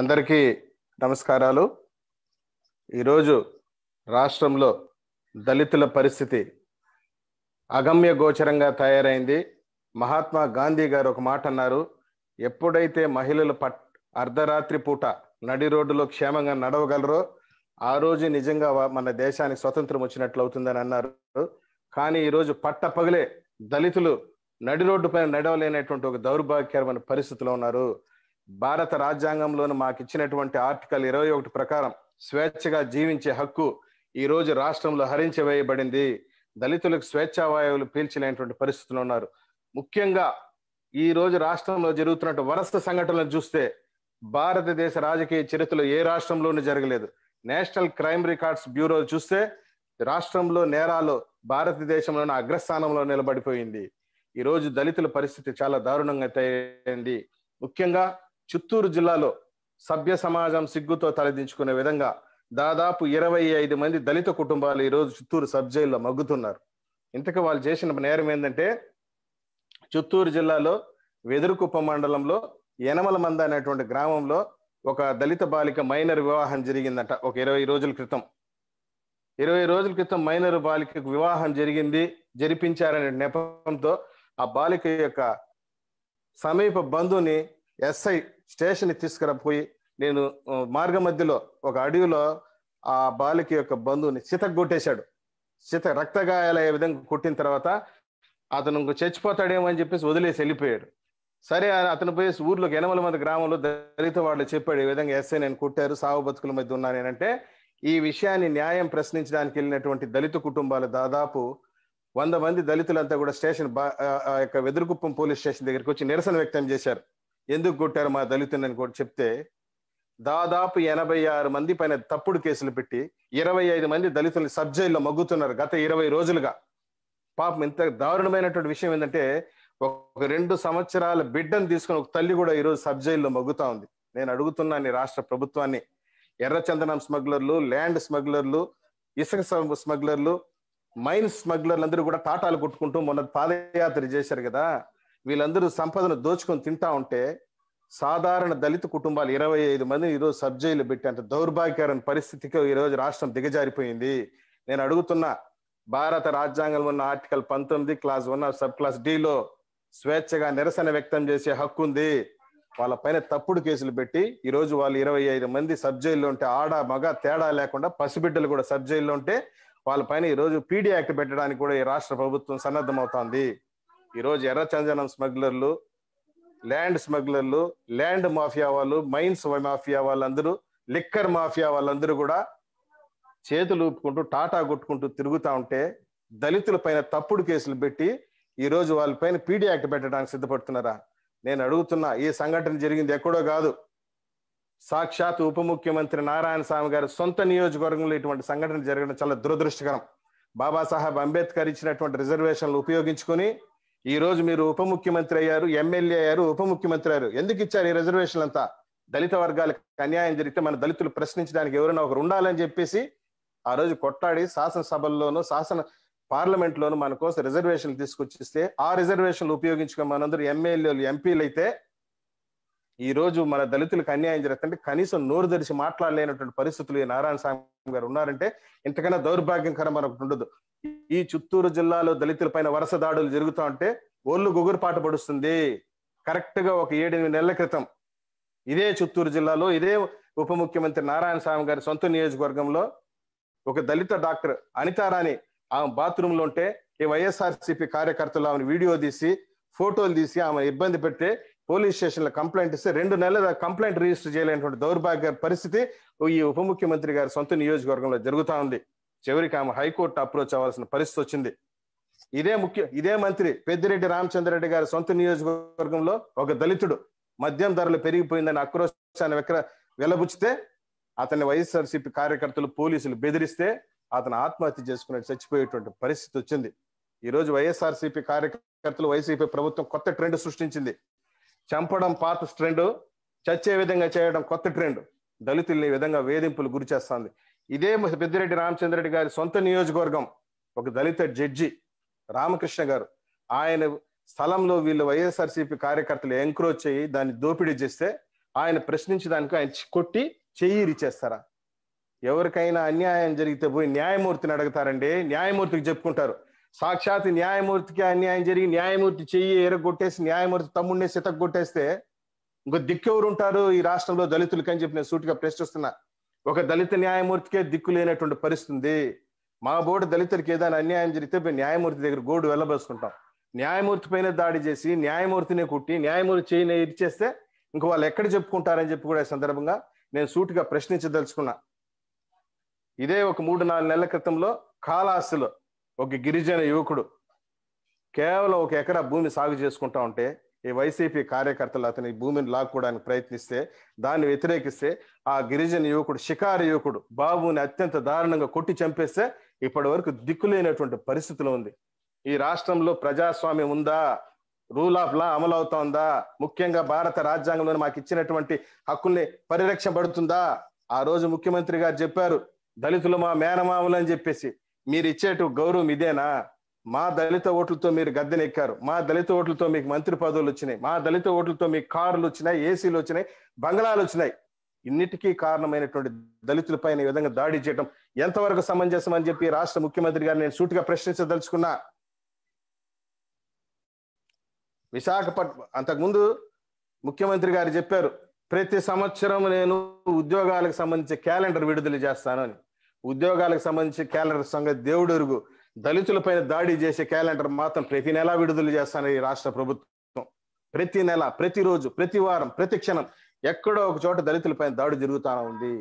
అందరికీ నమస్కారాలు ఈరోజు రాష్ట్రంలో దళితుల పరిస్థితి అగమ్య గోచరంగా తయారైంది మహాత్మా గాంధీ గారు ఒక మాట అన్నారు ఎప్పుడైతే మహిళలు పట్ అర్ధరాత్రి పూట నడి రోడ్డులో క్షేమంగా నడవగలరో ఆ రోజు నిజంగా మన దేశానికి స్వతంత్రం వచ్చినట్లు అవుతుందని అన్నారు కానీ ఈరోజు పట్ట పగిలే దళితులు నడి రోడ్డు పైన నడవలేనటువంటి ఒక దౌర్భాగ్యకరమైన పరిస్థితిలో ఉన్నారు భారత రాజ్యాంగంలోని మాకు ఇచ్చినటువంటి ఆర్టికల్ ఇరవై ఒకటి ప్రకారం స్వేచ్ఛగా జీవించే హక్కు ఈ రోజు రాష్ట్రంలో హరించివేయబడింది దళితులకు స్వేచ్ఛావాయువులు పీల్చలేనటువంటి పరిస్థితులు ఉన్నారు ముఖ్యంగా ఈ రోజు రాష్ట్రంలో జరుగుతున్నట్టు వరస సంఘటనలు చూస్తే భారతదేశ రాజకీయ చరిత్రలో ఏ రాష్ట్రంలోనూ జరగలేదు నేషనల్ క్రైమ్ రికార్డ్స్ బ్యూరో చూస్తే రాష్ట్రంలో నేరాలు భారతదేశంలోని అగ్రస్థానంలో నిలబడిపోయింది ఈరోజు దళితుల పరిస్థితి చాలా దారుణంగా తయారైంది ముఖ్యంగా చిత్తూరు జిల్లాలో సభ్య సమాజం సిగ్గుతో తలదించుకునే విధంగా దాదాపు ఇరవై ఐదు మంది దళిత కుటుంబాలు ఈరోజు చిత్తూరు సబ్ జైల్లో మగ్గుతున్నారు ఇంతకు వాళ్ళు చేసిన నేరం ఏంటంటే చిత్తూరు జిల్లాలో వెదురుకుప్ప మండలంలో యనమల మంద అనేటువంటి గ్రామంలో ఒక దళిత బాలిక మైనర్ వివాహం జరిగిందట ఒక ఇరవై రోజుల క్రితం ఇరవై రోజుల క్రితం మైనర్ బాలికకు వివాహం జరిగింది జరిపించారనే నెపంతో ఆ బాలిక యొక్క సమీప బంధువుని ఎస్ఐ స్టేషన్కి పోయి నేను మార్గ మధ్యలో ఒక అడవిలో ఆ బాలిక యొక్క బంధువుని చితగొట్టేశాడు చిత రక్తగాయాలయ్యే విధంగా కొట్టిన తర్వాత అతను చచ్చిపోతాడేమో అని చెప్పేసి వదిలేసి వెళ్ళిపోయాడు సరే అతను పోయి ఊర్లో ఎనమల మంది గ్రామంలో దళిత వాళ్ళు చెప్పాడు ఈ విధంగా ఎస్ఐ నేను కొట్టారు సావు బతుకుల మధ్య ఉన్నాను అంటే ఈ విషయాన్ని న్యాయం ప్రశ్నించడానికి వెళ్ళినటువంటి దళిత కుటుంబాలు దాదాపు వంద మంది దళితులంతా కూడా స్టేషన్ యొక్క వెదురుగుప్పం పోలీస్ స్టేషన్ దగ్గరికి వచ్చి నిరసన వ్యక్తం చేశారు ఎందుకు కొట్టారు మా దళితుని కూడా చెప్తే దాదాపు ఎనభై ఆరు మంది పైన తప్పుడు కేసులు పెట్టి ఇరవై ఐదు మంది దళితులు సబ్ జైల్లో మగ్గుతున్నారు గత ఇరవై రోజులుగా పాపం ఇంత దారుణమైనటువంటి విషయం ఏంటంటే ఒక రెండు సంవత్సరాల బిడ్డను తీసుకుని ఒక తల్లి కూడా ఈరోజు సబ్ జైల్లో మగ్గుతా ఉంది నేను అడుగుతున్నాను రాష్ట్ర ప్రభుత్వాన్ని ఎర్రచందనం స్మగ్లర్లు ల్యాండ్ స్మగ్లర్లు ఇసుక స్మగ్లర్లు మైన్ స్మగ్లర్లు అందరూ కూడా టాటాలు కొట్టుకుంటూ మొన్న పాదయాత్ర చేశారు కదా వీళ్ళందరూ సంపదను దోచుకొని తింటా ఉంటే సాధారణ దళిత కుటుంబాలు ఇరవై ఐదు మందిని ఈరోజు సబ్ జైలు పెట్టేంత దౌర్భాగ్యకరమైన పరిస్థితికి ఈరోజు రాష్ట్రం దిగజారిపోయింది నేను అడుగుతున్నా భారత రాజ్యాంగంలో ఉన్న ఆర్టికల్ పంతొమ్మిది క్లాస్ వన్ సబ్ క్లాస్ డిలో స్వేచ్ఛగా నిరసన వ్యక్తం చేసే హక్కు ఉంది వాళ్ళ పైన తప్పుడు కేసులు పెట్టి ఈరోజు వాళ్ళు ఇరవై ఐదు మంది సబ్ జైల్లో ఉంటే ఆడ మగ తేడా లేకుండా పసిబిడ్డలు కూడా సబ్ జైల్లో ఉంటే వాళ్ళ పైన ఈరోజు పీడీ యాక్ట్ పెట్టడానికి కూడా ఈ రాష్ట్ర ప్రభుత్వం సన్నద్ధమవుతోంది ఈరోజు ఎర్రచందనం స్మగ్లర్లు ల్యాండ్ స్మగ్లర్లు ల్యాండ్ మాఫియా వాళ్ళు మైన్స్ మాఫియా వాళ్ళందరూ లిక్కర్ మాఫియా వాళ్ళందరూ కూడా చేతులు ఊపుకుంటూ టాటా కొట్టుకుంటూ తిరుగుతూ ఉంటే దళితుల పైన తప్పుడు కేసులు పెట్టి ఈరోజు వాళ్ళపైన పీడీ యాక్ట్ పెట్టడానికి సిద్ధపడుతున్నారా నేను అడుగుతున్నా ఈ సంఘటన జరిగింది ఎక్కడో కాదు సాక్షాత్ ఉప ముఖ్యమంత్రి నారాయణ స్వామి గారి సొంత నియోజకవర్గంలో ఇటువంటి సంఘటన జరగడం చాలా దురదృష్టకరం బాబాసాహెబ్ అంబేద్కర్ ఇచ్చినటువంటి రిజర్వేషన్లు ఉపయోగించుకొని ఈ రోజు మీరు ఉప ముఖ్యమంత్రి అయ్యారు ఎమ్మెల్యే అయ్యారు ఉప ముఖ్యమంత్రి అయ్యారు ఎందుకు ఇచ్చారు ఈ రిజర్వేషన్ అంతా దళిత వర్గాలకు అన్యాయం జరిగితే మన దళితులు ప్రశ్నించడానికి ఎవరైనా ఒకరు ఉండాలని చెప్పేసి ఆ రోజు కొట్టాడి శాసనసభల్లోనూ శాసన పార్లమెంట్ లోను మన కోసం రిజర్వేషన్లు తీసుకొచ్చిస్తే ఆ రిజర్వేషన్లు ఉపయోగించుకుని మనందరూ ఎమ్మెల్యేలు ఎంపీలు అయితే ఈ రోజు మన దళితులకు అన్యాయం జరుగుతుంటే కనీసం నోరు తెరిచి మాట్లాడలేనటువంటి పరిస్థితులు ఈ నారాయణ స్వామి గారు ఉన్నారంటే ఇంతకన్నా దౌర్భాగ్యంకరం మనకు ఉండదు ఈ చిత్తూరు జిల్లాలో దళితుల పైన వరుస దాడులు జరుగుతూ ఉంటే ఒళ్ళు గుగురుపాటు పడుస్తుంది కరెక్ట్ గా ఒక ఏడెనిమిది నెలల క్రితం ఇదే చిత్తూరు జిల్లాలో ఇదే ఉప ముఖ్యమంత్రి నారాయణ స్వామి గారి సొంత నియోజకవర్గంలో ఒక దళిత డాక్టర్ అనితారాని ఆమె బాత్రూమ్ లో ఉంటే ఈ వైఎస్ఆర్సీపీ కార్యకర్తలు ఆమె వీడియో తీసి ఫోటోలు తీసి ఆమె ఇబ్బంది పెడితే పోలీస్ స్టేషన్ లో కంప్లైంట్ ఇస్తే రెండు నెలల కంప్లైంట్ రిజిస్టర్ చేయలేనటువంటి దౌర్భాగ్య పరిస్థితి ఈ ఉప ముఖ్యమంత్రి గారి సొంత నియోజకవర్గంలో జరుగుతూ ఉంది చివరికి ఆమె హైకోర్టు అప్రోచ్ అవ్వాల్సిన పరిస్థితి వచ్చింది ఇదే ముఖ్య ఇదే మంత్రి పెద్దిరెడ్డి రామచంద్రరెడ్డి గారి సొంత నియోజకవర్గంలో ఒక దళితుడు మద్యం ధరలు పెరిగిపోయిందని ఆక్రోశాన్ని వెక్ర వెలబుచ్చితే అతని వైఎస్ఆర్సీపీ కార్యకర్తలు పోలీసులు బెదిరిస్తే అతను ఆత్మహత్య చేసుకునే చచ్చిపోయేటువంటి పరిస్థితి వచ్చింది ఈ రోజు వైఎస్ఆర్సీపీ కార్యకర్తలు వైసీపీ ప్రభుత్వం కొత్త ట్రెండ్ సృష్టించింది చంపడం పాత ట్రెండ్ చచ్చే విధంగా చేయడం కొత్త ట్రెండ్ దళితుల్ని విధంగా వేధింపులు గురి చేస్తుంది ఇదే పెద్దిరెడ్డి రామచంద్రెడ్డి గారి సొంత నియోజకవర్గం ఒక దళిత జడ్జి రామకృష్ణ గారు ఆయన స్థలంలో వీళ్ళు వైఎస్ఆర్సీపీ కార్యకర్తలు ఎంక్రోచ్ చేయి దాన్ని దోపిడీ చేస్తే ఆయన ప్రశ్నించి దానికి ఆయన కొట్టి చేయిరిచేస్తారా ఎవరికైనా అన్యాయం జరిగితే పోయి న్యాయమూర్తిని అడుగుతారండి న్యాయమూర్తికి చెప్పుకుంటారు సాక్షాత్ న్యాయమూర్తికి అన్యాయం జరిగి న్యాయమూర్తి చెయ్యి ఎరగొట్టేసి న్యాయమూర్తి తమ్ముడిని సితగొట్టేస్తే ఇంకో దిక్కెవరుంటారు ఈ రాష్ట్రంలో దళితులకి అని చెప్పి నేను సూటిగా ప్రశ్నిస్తున్నా ఒక దళిత న్యాయమూర్తికే దిక్కు లేనటువంటి పరిస్థితి మా బోర్డు దళితులకి ఏదైనా అన్యాయం జరిగితే న్యాయమూర్తి దగ్గర గోడు వెళ్ళబోసుకుంటాం న్యాయమూర్తి పైన దాడి చేసి న్యాయమూర్తిని కుట్టి న్యాయమూర్తి చేయని ఇచ్చేస్తే ఇంక వాళ్ళు ఎక్కడ చెప్పుకుంటారని చెప్పి కూడా ఈ సందర్భంగా నేను సూటిగా ప్రశ్నించదలుచుకున్నా ఇదే ఒక మూడు నాలుగు నెలల క్రితంలో కాళాస్తిలో ఒక గిరిజన యువకుడు కేవలం ఒక ఎకరా భూమి సాగు చేసుకుంటా ఉంటే ఈ వైసీపీ కార్యకర్తలు అతని భూమిని లాక్కోవడానికి ప్రయత్నిస్తే దాన్ని వ్యతిరేకిస్తే ఆ గిరిజన యువకుడు షికారి యువకుడు బాబుని అత్యంత దారుణంగా కొట్టి చంపేస్తే ఇప్పటి వరకు దిక్కులేనటువంటి పరిస్థితులు ఉంది ఈ రాష్ట్రంలో ప్రజాస్వామ్యం ఉందా రూల్ ఆఫ్ లా అమలవుతోందా ముఖ్యంగా భారత రాజ్యాంగంలో మాకు ఇచ్చినటువంటి హక్కుల్ని పరిరక్షబడుతుందా ఆ రోజు ముఖ్యమంత్రి గారు చెప్పారు దళితులు మా మేనమామలు అని చెప్పేసి మీరు ఇచ్చేటు గౌరవం ఇదేనా మా దళిత ఓట్లతో మీరు గద్దెనెక్కారు మా దళిత ఓట్లతో మీకు మంత్రి పదవులు వచ్చినాయి మా దళిత ఓట్లతో మీకు కార్లు వచ్చినాయి ఏసీలు వచ్చినాయి బంగ్లాలు వచ్చినాయి ఇన్నిటికీ కారణమైనటువంటి దళితులపై ఈ విధంగా దాడి చేయడం ఎంతవరకు సమంజసం అని చెప్పి రాష్ట్ర ముఖ్యమంత్రి గారు నేను సూటిగా ప్రశ్నించదలుచుకున్నా విశాఖపట్నం అంతకుముందు ముఖ్యమంత్రి గారు చెప్పారు ప్రతి సంవత్సరం నేను ఉద్యోగాలకు సంబంధించి క్యాలెండర్ విడుదల చేస్తాను అని ఉద్యోగాలకు సంబంధించి క్యాలెండర్ సంగతి దేవుడు ఎరుగు దళితులపైన దాడి చేసే క్యాలెండర్ మాత్రం ప్రతి నెల విడుదల చేస్తాను ఈ రాష్ట్ర ప్రభుత్వం ప్రతి నెల ప్రతిరోజు ప్రతి వారం ప్రతి క్షణం ఎక్కడో ఒక చోట దళితులపైన దాడి జరుగుతూ ఉంది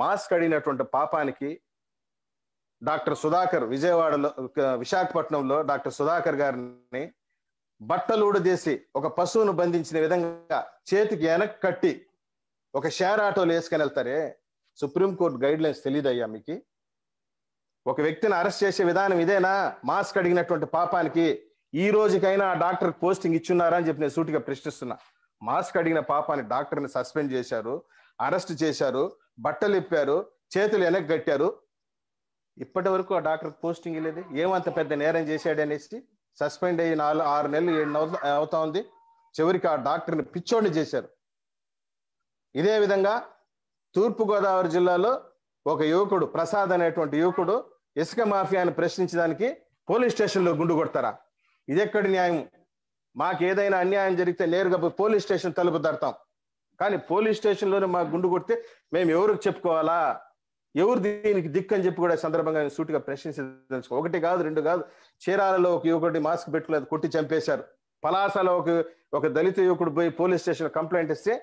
మాస్క్ అడిగినటువంటి పాపానికి డాక్టర్ సుధాకర్ విజయవాడలో విశాఖపట్నంలో డాక్టర్ సుధాకర్ గారిని బట్టలు చేసి ఒక పశువును బంధించిన విధంగా చేతికి వెనక్కి కట్టి ఒక షేర్ ఆటోలు వేసుకొని వెళ్తారే సుప్రీంకోర్టు గైడ్ లైన్స్ అయ్యా మీకు ఒక వ్యక్తిని అరెస్ట్ చేసే విధానం ఇదేనా మాస్క్ అడిగినటువంటి పాపానికి ఈ రోజుకైనా ఆ డాక్టర్ పోస్టింగ్ ఇచ్చున్నారా అని చెప్పి నేను సూటిగా ప్రశ్నిస్తున్నా మాస్క్ అడిగిన పాపాన్ని డాక్టర్ని సస్పెండ్ చేశారు అరెస్ట్ చేశారు బట్టలు ఇప్పారు చేతులు వెనక్కి కట్టారు ఇప్పటి వరకు ఆ డాక్టర్ పోస్టింగ్ లేదు ఏమంత పెద్ద నేరం చేశాడు అనేసి సస్పెండ్ అయ్యి నాలుగు ఆరు నెలలు ఏడు అవుతా ఉంది చివరికి ఆ డాక్టర్ని పిచ్చోడి చేశారు ఇదే విధంగా తూర్పుగోదావరి జిల్లాలో ఒక యువకుడు ప్రసాద్ అనేటువంటి యువకుడు ఇసుక మాఫియాను ప్రశ్నించడానికి పోలీస్ స్టేషన్లో గుండు కొడతారా ఎక్కడి న్యాయం మాకు ఏదైనా అన్యాయం జరిగితే నేరుగా పోలీస్ స్టేషన్ తలుపు తడతాం కానీ పోలీస్ స్టేషన్లోనే మాకు గుండు కొడితే మేము ఎవరికి చెప్పుకోవాలా ఎవరు దీనికి దిక్కు అని చెప్పి కూడా సందర్భంగా సూటిగా ప్రశ్నించదలుచుకో ఒకటి కాదు రెండు కాదు చీరాలలో ఒక యువకుడిని మాస్క్ పెట్టుకోలేదు కొట్టి చంపేశారు పలాసలో ఒక ఒక దళిత యువకుడు పోయి పోలీస్ స్టేషన్ కంప్లైంట్ ఇస్తే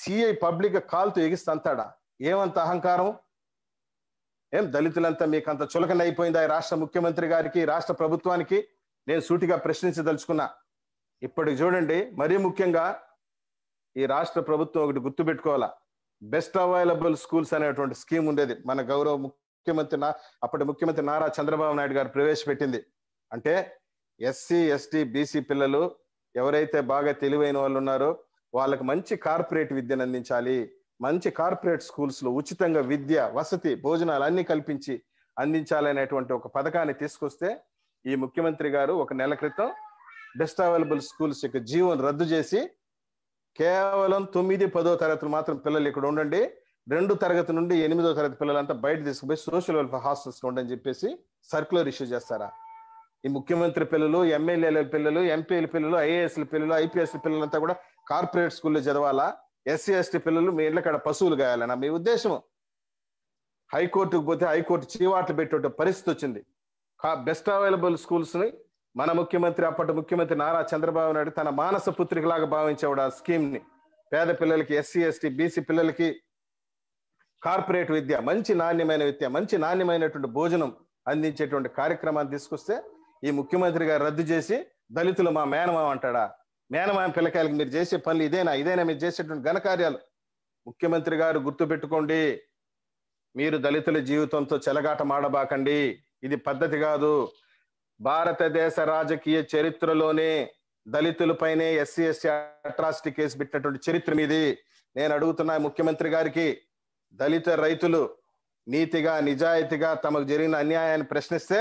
సిఐ పబ్లిక్ కాల్తో అంతాడా ఏమంత అహంకారం ఏం దళితులంతా మీకు అంత చులకన అయిపోయిందా రాష్ట్ర ముఖ్యమంత్రి గారికి రాష్ట్ర ప్రభుత్వానికి నేను సూటిగా ప్రశ్నించదలుచుకున్నా ఇప్పటికి చూడండి మరీ ముఖ్యంగా ఈ రాష్ట్ర ప్రభుత్వం ఒకటి గుర్తుపెట్టుకోవాలా బెస్ట్ అవైలబుల్ స్కూల్స్ అనేటువంటి స్కీమ్ ఉండేది మన గౌరవ ముఖ్యమంత్రి నా అప్పటి ముఖ్యమంత్రి నారా చంద్రబాబు నాయుడు గారు ప్రవేశపెట్టింది అంటే ఎస్సీ ఎస్టీ బీసీ పిల్లలు ఎవరైతే బాగా తెలివైన వాళ్ళు ఉన్నారో వాళ్ళకి మంచి కార్పొరేట్ విద్యను అందించాలి మంచి కార్పొరేట్ స్కూల్స్ లో ఉచితంగా విద్య వసతి భోజనాలు అన్ని కల్పించి అందించాలనేటువంటి ఒక పథకాన్ని తీసుకొస్తే ఈ ముఖ్యమంత్రి గారు ఒక నెల క్రితం బెస్ట్ అవైలబుల్ స్కూల్స్ యొక్క జీవం రద్దు చేసి కేవలం తొమ్మిది పదో తరగతులు మాత్రం పిల్లలు ఇక్కడ ఉండండి రెండు తరగతి నుండి ఎనిమిదో తరగతి పిల్లలంతా బయట తీసుకుపోయి సోషల్ వెల్ఫేర్ హాస్టల్స్ ఉండని చెప్పేసి సర్క్యులర్ ఇష్యూ చేస్తారా ఈ ముఖ్యమంత్రి పిల్లలు ఎమ్మెల్యేల పిల్లలు ఎంపీల పిల్లలు ఐఏఎస్ల పిల్లలు ఐపీఎస్ల పిల్లలంతా కూడా కార్పొరేట్ స్కూల్లో చదవాలా ఎస్సీ ఎస్టీ పిల్లలు మీ ఇంట్లో కాడ పశువులు కాయాలన్న మీ ఉద్దేశం హైకోర్టుకు పోతే హైకోర్టు చీవాట్లు పెట్టే పరిస్థితి వచ్చింది బెస్ట్ అవైలబుల్ స్కూల్స్ ని మన ముఖ్యమంత్రి అప్పటి ముఖ్యమంత్రి నారా చంద్రబాబు నాయుడు తన మానస పుత్రికలాగా భావించేవాడు ఆ స్కీమ్ ని పేద పిల్లలకి ఎస్సీ ఎస్టీ బీసీ పిల్లలకి కార్పొరేట్ విద్య మంచి నాణ్యమైన విద్య మంచి నాణ్యమైనటువంటి భోజనం అందించేటువంటి కార్యక్రమాన్ని తీసుకొస్తే ఈ ముఖ్యమంత్రి గారు రద్దు చేసి దళితులు మా మేనమా అంటాడా మేనమామ పిల్లకాయలకు మీరు చేసే పనులు ఇదేనా ఇదేనా మీరు చేసేటువంటి ఘనకార్యాలు ముఖ్యమంత్రి గారు గుర్తుపెట్టుకోండి మీరు దళితుల జీవితంతో చెలగాటమాడబాకండి ఇది పద్ధతి కాదు భారతదేశ రాజకీయ చరిత్రలోనే దళితులపైనే ఎస్సీ ఎస్సీ అట్రాసిటీ కేసు పెట్టినటువంటి చరిత్ర మీది నేను అడుగుతున్నా ముఖ్యమంత్రి గారికి దళిత రైతులు నీతిగా నిజాయితీగా తమకు జరిగిన అన్యాయాన్ని ప్రశ్నిస్తే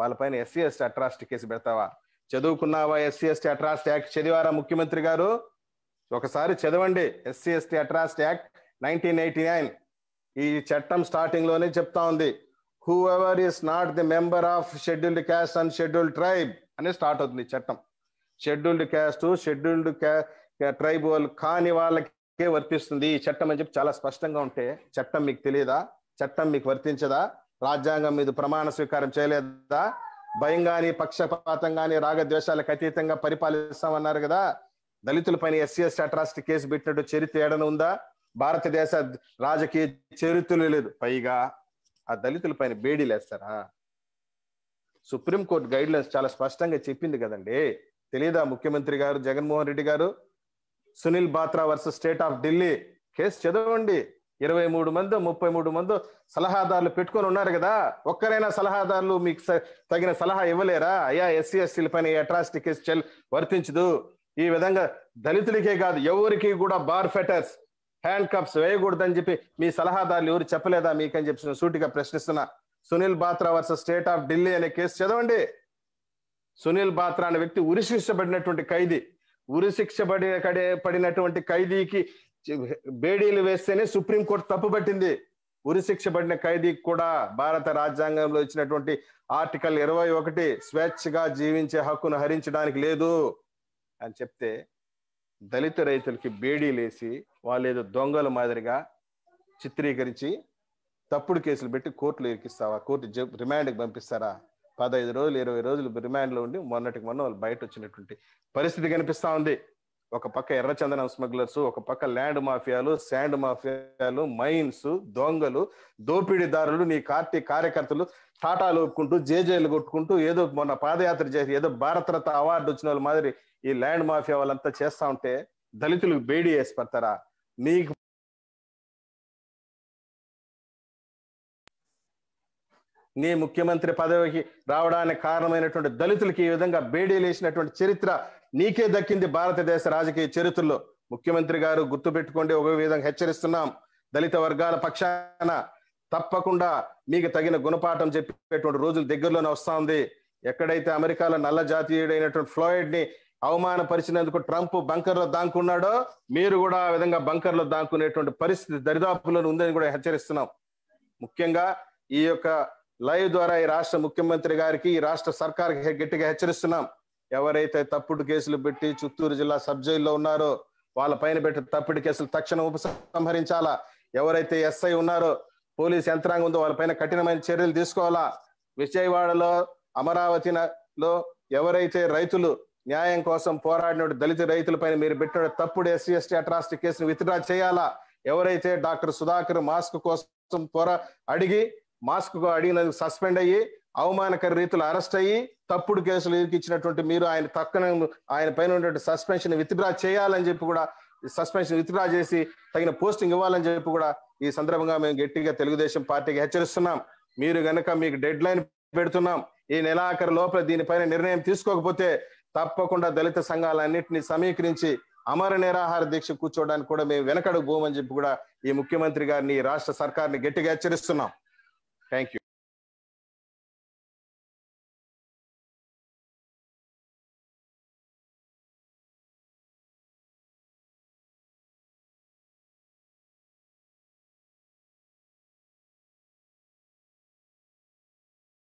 వాళ్ళపైన ఎస్సీ ఎస్టీ అట్రాసిటీ కేసు పెడతావా చదువుకున్నావా ఎస్సీ ఎస్టీ అట్రాస్ట్ యాక్ట్ చదివారా ముఖ్యమంత్రి గారు ఒకసారి చదవండి SC ST atrocity act nineteen eighty nine ఈ చట్టం స్టార్టింగ్ లోనే చెప్తా ఉంది whoever is not the member of scheduled caste and scheduled tribe అని స్టార్ట్ అవుతుంది చట్టం షెడ్యూల్డ్ క్యాస్ట్ షెడ్యూల్డ్ ట్రైబ్ వాళ్ళు కాని వాళ్ళకే వర్తిస్తుంది ఈ చట్టం అని చెప్పి చాలా స్పష్టంగా ఉంటే చట్టం మీకు తెలియదా చట్టం మీకు వర్తించదా రాజ్యాంగం మీద ప్రమాణ స్వీకారం చేయలేదా భయం కానీ పక్షపాతం కానీ రాగద్వేషాలకు అతీతంగా పరిపాలిస్తామన్నారు కదా దళితుల పైన ఎస్సీ ఎస్ అట్రాసిటీ కేసు పెట్టినట్టు చరిత్ర ఏడన ఉందా భారతదేశ రాజకీయ చరిత్రలు లేదు పైగా ఆ దళితుల పైన బేడీలు వేస్తారా సుప్రీంకోర్టు గైడ్ లైన్స్ చాలా స్పష్టంగా చెప్పింది కదండి తెలియదా ముఖ్యమంత్రి గారు జగన్మోహన్ రెడ్డి గారు Sunil Batra versus state of Delhi case చదవండి ఇరవై మూడు మందో ముప్పై మూడు మందో సలహాదారులు పెట్టుకొని ఉన్నారు కదా ఒక్కరైనా సలహాదారులు మీకు తగిన సలహా ఇవ్వలేరా అయ్యా ఎస్సీ ఎస్టీల పైన అట్రాసిటీ కేసు చెల్ వర్తించదు ఈ విధంగా దళితులకే కాదు ఎవరికి కూడా బార్ ఫెటర్స్ హ్యాండ్ కప్స్ వేయకూడదని చెప్పి మీ సలహాదారులు ఎవరు చెప్పలేదా మీకని చెప్పి సూటిగా ప్రశ్నిస్తున్నా Sunil Batra versus state of Delhi అనే కేసు చదవండి సునీల్ బాత్రా అనే వ్యక్తి ఉరిశిక్షబడినటువంటి ఖైదీ ఉరిశిక్ష పడి పడినటువంటి ఖైదీకి బేడీలు వేస్తేనే సుప్రీంకోర్టు పట్టింది ఉరిశిక్ష పడిన ఖైదీకి కూడా భారత రాజ్యాంగంలో ఇచ్చినటువంటి ఆర్టికల్ ఇరవై ఒకటి స్వేచ్ఛగా జీవించే హక్కును హరించడానికి లేదు అని చెప్తే దళిత రైతులకి బేడీలేసి వాళ్ళు ఏదో దొంగల మాదిరిగా చిత్రీకరించి తప్పుడు కేసులు పెట్టి కోర్టులో ఇరికిస్తావా కోర్టు రిమాండ్కి పంపిస్తారా పదహైదు రోజులు ఇరవై రోజులు రిమాండ్లో ఉండి మొన్నటికి మొన్న వాళ్ళు బయట వచ్చినటువంటి పరిస్థితి కనిపిస్తా ఉంది ఒక పక్క ఎర్రచందనం స్మగ్లర్స్ ఒక పక్క ల్యాండ్ మాఫియాలు శాండ్ మాఫియాలు మైన్స్ దొంగలు దోపిడీదారులు నీ కార్టీ కార్యకర్తలు టాటాలు ఒప్పుకుంటూ జేజేలు కొట్టుకుంటూ ఏదో మొన్న పాదయాత్ర చేసి ఏదో భారతరత్న అవార్డు వచ్చిన వాళ్ళ మాదిరి ఈ ల్యాండ్ మాఫియా వాళ్ళంతా చేస్తా ఉంటే దళితులు బేడీ వేసి పడతారా నీకు నీ ముఖ్యమంత్రి పదవికి రావడానికి కారణమైనటువంటి దళితులకి ఈ విధంగా బేడీలు వేసినటువంటి చరిత్ర నీకే దక్కింది భారతదేశ రాజకీయ చరిత్రలో ముఖ్యమంత్రి గారు గుర్తు పెట్టుకోండి ఒక విధంగా హెచ్చరిస్తున్నాం దళిత వర్గాల పక్షాన తప్పకుండా మీకు తగిన గుణపాఠం చెప్పేటువంటి రోజులు దగ్గరలోనే వస్తా ఉంది ఎక్కడైతే అమెరికాలో నల్ల జాతీయుడైనటువంటి ఫ్లోయిడ్ ని అవమానపరిచినందుకు ట్రంప్ బంకర్ లో దాంకున్నాడో మీరు కూడా ఆ విధంగా బంకర్ లో దాంకునేటువంటి పరిస్థితి దరిదాపులో ఉందని కూడా హెచ్చరిస్తున్నాం ముఖ్యంగా ఈ యొక్క లైవ్ ద్వారా ఈ రాష్ట్ర ముఖ్యమంత్రి గారికి ఈ రాష్ట్ర సర్కార్ గట్టిగా హెచ్చరిస్తున్నాం ఎవరైతే తప్పుడు కేసులు పెట్టి చిత్తూరు జిల్లా సబ్ జైల్లో ఉన్నారో వాళ్ళ పైన పెట్టి తప్పుడు కేసులు తక్షణం ఉపసంహరించాలా ఎవరైతే ఎస్ఐ ఉన్నారో పోలీస్ యంత్రాంగం ఉందో వాళ్ళపైన కఠినమైన చర్యలు తీసుకోవాలా విజయవాడలో అమరావతిలో ఎవరైతే రైతులు న్యాయం కోసం పోరాడిన దళిత రైతులపైన మీరు పెట్టిన తప్పుడు ఎస్సీ ఎస్టీ అట్రాసిటీ కేసును విత్డ్రా చేయాలా ఎవరైతే డాక్టర్ సుధాకర్ మాస్క్ కోసం పోరా అడిగి మాస్క్ అడిగినందుకు సస్పెండ్ అయ్యి అవమానకర రీతిలో అరెస్ట్ అయ్యి తప్పుడు కేసులు ఇచ్చినటువంటి మీరు ఆయన తక్కన ఆయన పైన ఉన్నటువంటి సస్పెన్షన్ విత్డ్రా చేయాలని చెప్పి కూడా సస్పెన్షన్ విత్డ్రా చేసి తగిన పోస్టింగ్ ఇవ్వాలని చెప్పి కూడా ఈ సందర్భంగా మేము గట్టిగా తెలుగుదేశం పార్టీకి హెచ్చరిస్తున్నాం మీరు గనక మీకు డెడ్ లైన్ పెడుతున్నాం ఈ నెలాఖరు లోపల దీనిపైన నిర్ణయం తీసుకోకపోతే తప్పకుండా దళిత సంఘాలన్నింటినీ సమీకరించి అమర నిరాహార దీక్ష కూర్చోవడానికి కూడా మేము వెనకడుగు పోమని చెప్పి కూడా ఈ ముఖ్యమంత్రి గారిని రాష్ట్ర సర్కార్ని గట్టిగా హెచ్చరిస్తున్నాం థ్యాంక్